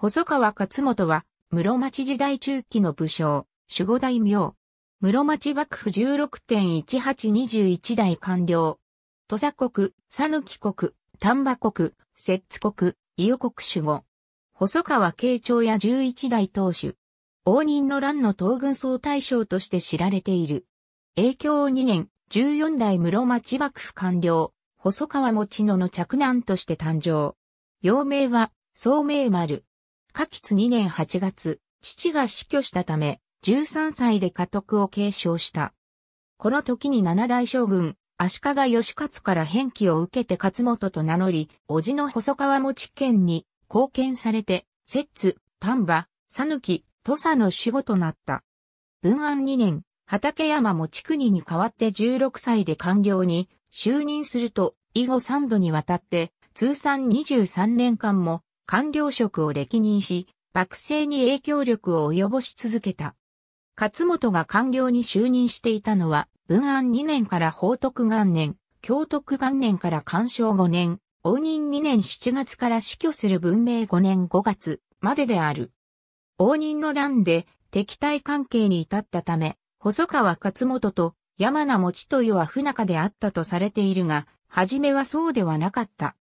細川勝元は、室町時代中期の武将、守護大名。室町幕府16.1821代官僚。土佐国、佐抜国、丹波国、摂津国、伊予国守護。細川慶長や11代当主。応仁の乱の東軍総大将として知られている。影響2年、14代室町幕府官僚、細川持野の着難として誕生。幼名は、聡明丸。下吉2年8月、父が死去したため、13歳で家督を継承した。この時に七代将軍、足利義勝から返帰を受けて勝本と名乗り、叔父の細川持県に貢献されて、摂津、丹波、佐抜、土佐の守護となった。文安2年、畠山持国に代わって16歳で官僚に就任すると、以後3度にわたって、通算23年間も官僚職を歴任し、幕政に影響力を及ぼし続けた。勝本が官僚に就任していたのは、文安2年から法徳元年、教徳元年から干渉5年、応仁2年7月から死去する文明5年5月までである。応仁の乱で敵対関係に至ったため、細川勝本と山名持うは不仲であったとされているが、はじめはそうではなかった。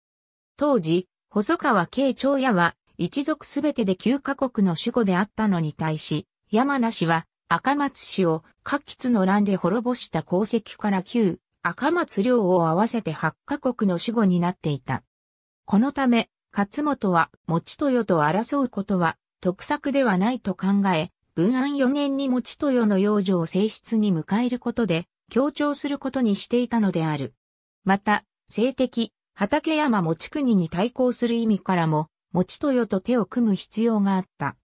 当時、細川慶長也は、一族すべてで9カ国の守護であったのに対し、山梨は、赤松氏を、各吉の乱で滅ぼした功績から9、赤松領を合わせて8カ国の守護になっていた。このため、勝本は、持豊と争うことは、得策ではないと考え、文安4年に持豊の養女を正室に迎えることで、強調することにしていたのである。また、性的、畠山持国に対抗する意味からも、持豊と手を組む必要があった。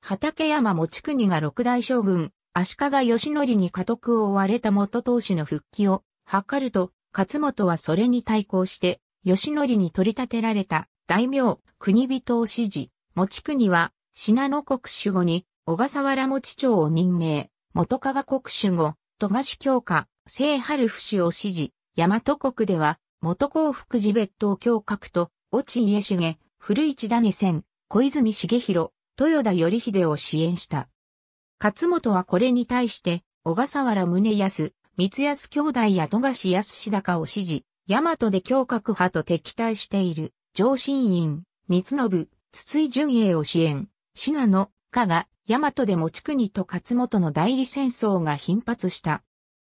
畠山持国が六大将軍、足利義則に家督を追われた元当主の復帰を図ると、勝本はそれに対抗して、義則に取り立てられた大名、国人を支持、持国は、信濃国主後に、小笠原持長を任命、元加賀国主後、戸賀氏強化、聖春府主を支持、大和国では、元幸福寺別当教閣と、越智家重、古市谷仙、小泉重弘、豊田頼秀を支援した。勝本はこれに対して、小笠原宗康、三安兄弟や富樫康高を支持、大和で教閣派と敵対している、上信院、三信、筒井淳英を支援、信濃、加賀、大和で持国と勝本の代理戦争が頻発した。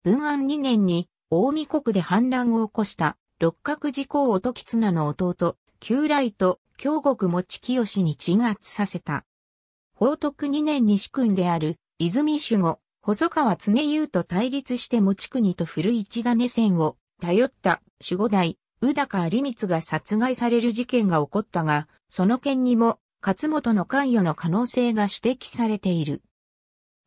文安2年に、大見国で反乱を起こした六角寺公を時綱の弟、旧来と京国持清に鎮圧させた。宝徳2年に主君である、泉守護、細川常優と対立して持国と古市種線を頼った守護代、宇高有光が殺害される事件が起こったが、その件にも、勝本の関与の可能性が指摘されている。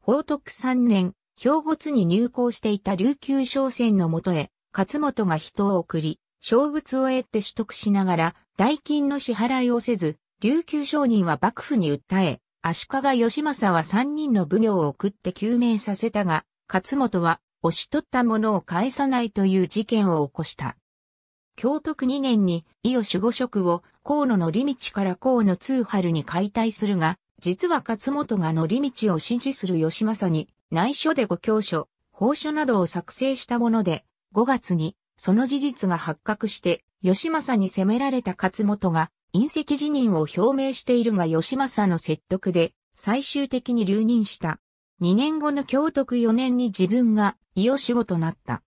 宝徳三年、兵庫津に入港していた琉球商船のもとへ、勝本が人を送り、小物を得て取得しながら、代金の支払いをせず、琉球商人は幕府に訴え、足利義政は三人の奉行を送って救命させたが、勝本は押し取ったものを返さないという事件を起こした。京徳2年に伊予守護職を河野の利道から河野通春に解体するが、実は勝本がの利道を支持する義政に内緒でご教書、法書などを作成したもので、5月にその事実が発覚して、吉政に責められた勝本が、隕石辞任を表明しているが吉政の説得で、最終的に留任した。2年後の京徳4年に自分が、伊予守護となった。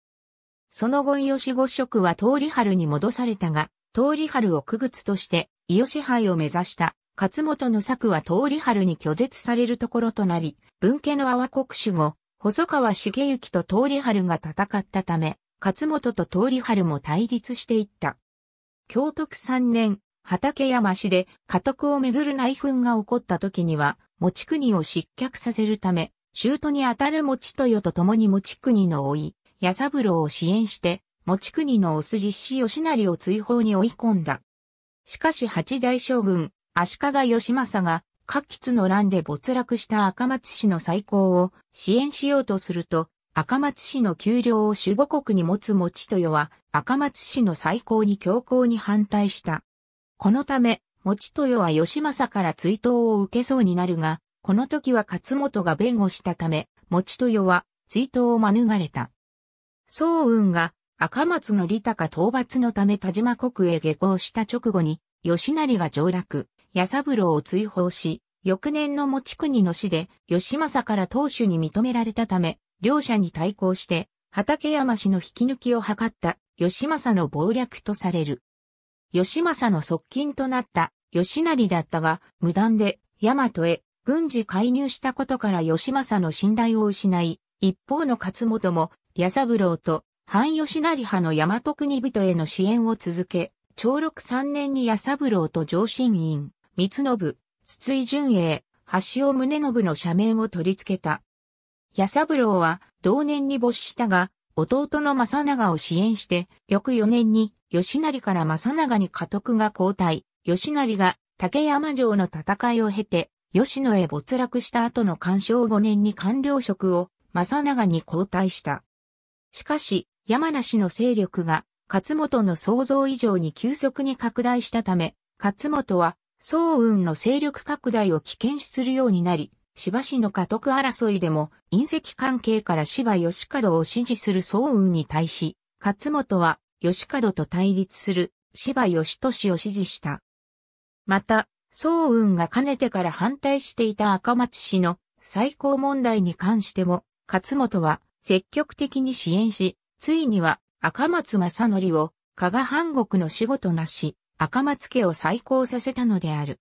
その後伊予守護職は通り春に戻されたが、通り春を区靴として、伊予支配を目指した、勝本の策は通り春に拒絶されるところとなり、文家の阿波国主後、細川重幸と通り春が戦ったため、勝本と通り春も対立していった。京徳三年、畠山市で家督をめぐる内紛が起こった時には、持国を失脚させるため、舅にあたる持豊と共に持国の老い、矢三郎を支援して、持国のお筋師吉成を追放に追い込んだ。しかし八代将軍、足利義政が、各吉の乱で没落した赤松氏の再興を支援しようとすると、赤松市の丘陵を守護国に持つ持豊は赤松市の再興に強硬に反対した。このため、持豊は義政から追悼を受けそうになるが、この時は勝本が弁護したため、持豊は追悼を免れた。宋雲が赤松の利高討伐のため田島国へ下校した直後に、吉成が上洛、八三郎を追放し、翌年の持国の死で、義政から当主に認められたため、両者に対抗して、畠山氏の引き抜きを図った吉政の謀略とされる。吉政の側近となった吉成だったが、無断で大和へ軍事介入したことから吉政の信頼を失い、一方の勝本も、矢三郎と、反吉成派の大和国人への支援を続け、長禄三年に矢三郎と上信院、三信、筒井淳英、橋尾宗信の社名を取り付けた、矢三郎は同年に没したが、弟の正長を支援して、翌4年に吉成から正長に家督が交代、吉成が竹山城の戦いを経て、吉野へ没落した後の干渉5年に官僚職を正長に交代した。しかし、山梨の勢力が勝本の想像以上に急速に拡大したため、勝本は、早雲の勢力拡大を危険視するようになり、芝市の家督争いでも、隕石関係から芝義門を支持する総雲に対し、勝本は義門と対立する芝義俊を支持した。また、総雲がかねてから反対していた赤松氏の最高問題に関しても、勝本は積極的に支援し、ついには赤松正則を加賀藩国の仕事なし、赤松家を再興させたのである。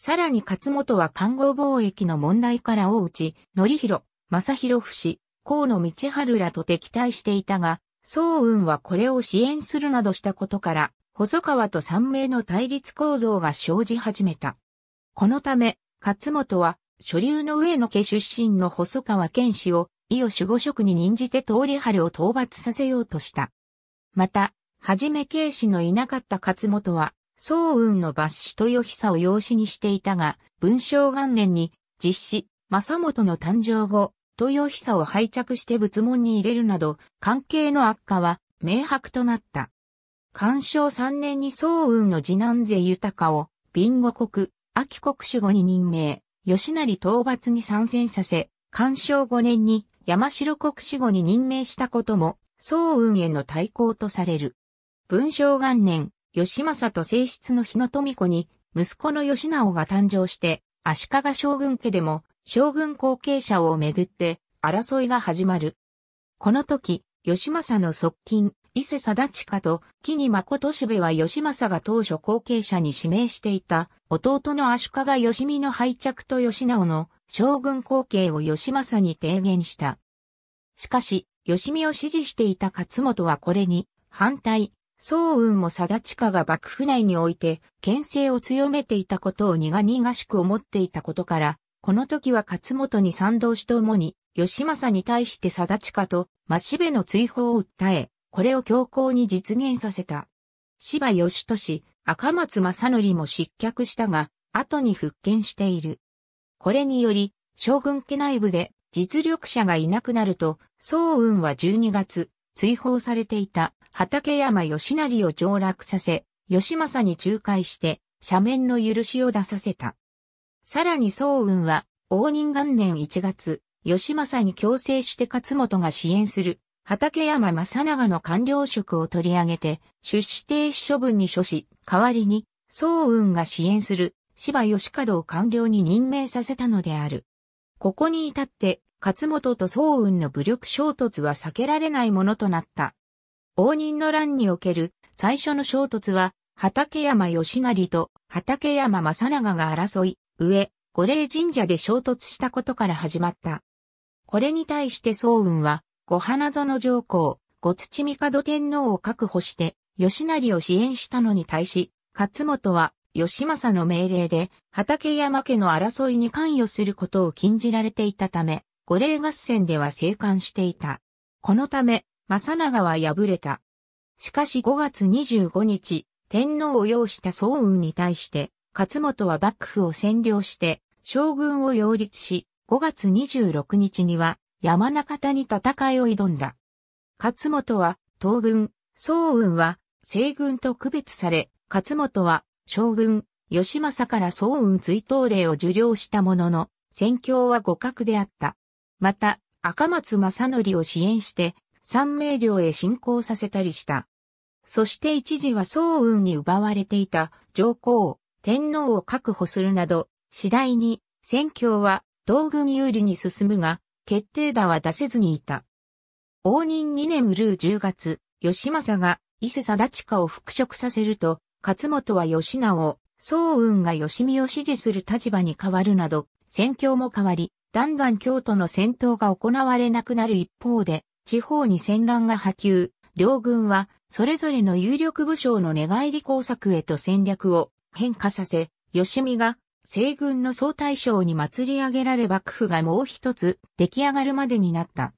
さらに勝本は看護貿易の問題から大内、則弘、正弘氏、河野道春らと敵対していたが、総雲はこれを支援するなどしたことから、細川と三名の対立構造が生じ始めた。このため、勝本は、所流の上野家出身の細川健氏を、伊予守護職に任じて通り春を討伐させようとした。また、はじめ慶氏のいなかった勝本は、宋雲の抜子豊久を養子にしていたが、文章元年に実施、正元の誕生後、豊久を拝着して仏門に入れるなど、関係の悪化は明白となった。干渉3年に宋雲の次男勢豊を、ビ護国、秋国守護に任命、吉成討伐に参戦させ、干渉5年に山城国守護に任命したことも、宋雲への対抗とされる。文章元年、義政と正室の日野富子に、息子の義直が誕生して、足利将軍家でも、将軍後継者をめぐって、争いが始まる。この時、義政の側近、伊勢貞親と、木に誠しべは義政が当初後継者に指名していた、弟の足利義美の敗着と義直の将軍後継を義政に提言した。しかし、義見を支持していた勝本はこれに反対、総雲も定下が幕府内において、牽制を強めていたことを苦々しく思っていたことから、この時は勝本に賛同しともに、吉政に対して定下と、真べの追放を訴え、これを強行に実現させた。芝義俊、赤松正則も失脚したが、後に復権している。これにより、将軍家内部で実力者がいなくなると、総雲は12月、追放されていた。畠山義成を上洛させ、義政に仲介して、斜面の許しを出させた。さらに宗雲は、応仁元年1月、義政に強制して勝本が支援する、畠山正長の官僚職を取り上げて、出資停止処分に処し、代わりに、宗雲が支援する、芝義門を官僚に任命させたのである。ここに至って、勝本と宗雲の武力衝突は避けられないものとなった。応仁の乱における最初の衝突は、畠山義成と畠山正長が争い、上、五霊神社で衝突したことから始まった。これに対して宗雲は、五花園上皇、五土帝天皇を確保して、義成を支援したのに対し、勝本は、義政の命令で、畠山家の争いに関与することを禁じられていたため、五霊合戦では生還していた。このため、正長は敗れた。しかし5月25日、天皇を擁した総運に対して、勝本は幕府を占領して、将軍を擁立し、5月26日には、山中田に戦いを挑んだ。勝本は、東軍、総運は、西軍と区別され、勝本は、将軍、吉政から総運追悼令を受領したものの、戦況は互角であった。また、赤松正則を支援して、三名領へ侵攻させたりした。そして一時は総運に奪われていた上皇、天皇を確保するなど、次第に戦況は道軍有利に進むが、決定打は出せずにいた。応仁2年ルー10月、吉政が伊勢貞下を復職させると、勝本は吉直、総運が吉見を支持する立場に変わるなど、戦況も変わり、だんだん京都の戦闘が行われなくなる一方で、地方に戦乱が波及、両軍は、それぞれの有力武将の寝返り工作へと戦略を変化させ、吉見が西軍の総大将に祭り上げられ幕府がもう一つ出来上がるまでになった。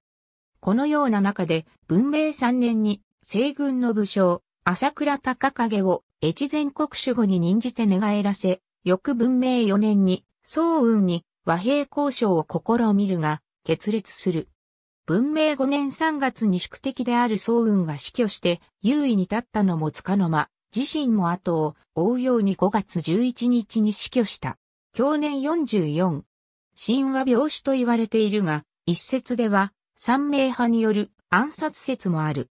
このような中で文明3年に西軍の武将、朝倉高景を越前国守護に任じて寝返らせ、翌文明4年に、早雲に和平交渉を試みるが、決裂する。文明5年3月に宿敵である早雲が死去して優位に立ったのもつかの間、自身も後を追うように5月11日に死去した。享年44。神話病死と言われているが、一説では、三名派による暗殺説もある。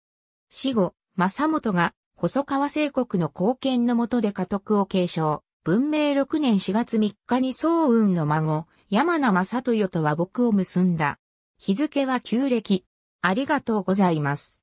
死後、正元が細川聖国の貢献のもとで家督を継承。文明6年4月3日に早雲の孫、山名正豊と和睦を結んだ。日付は旧暦。ありがとうございます。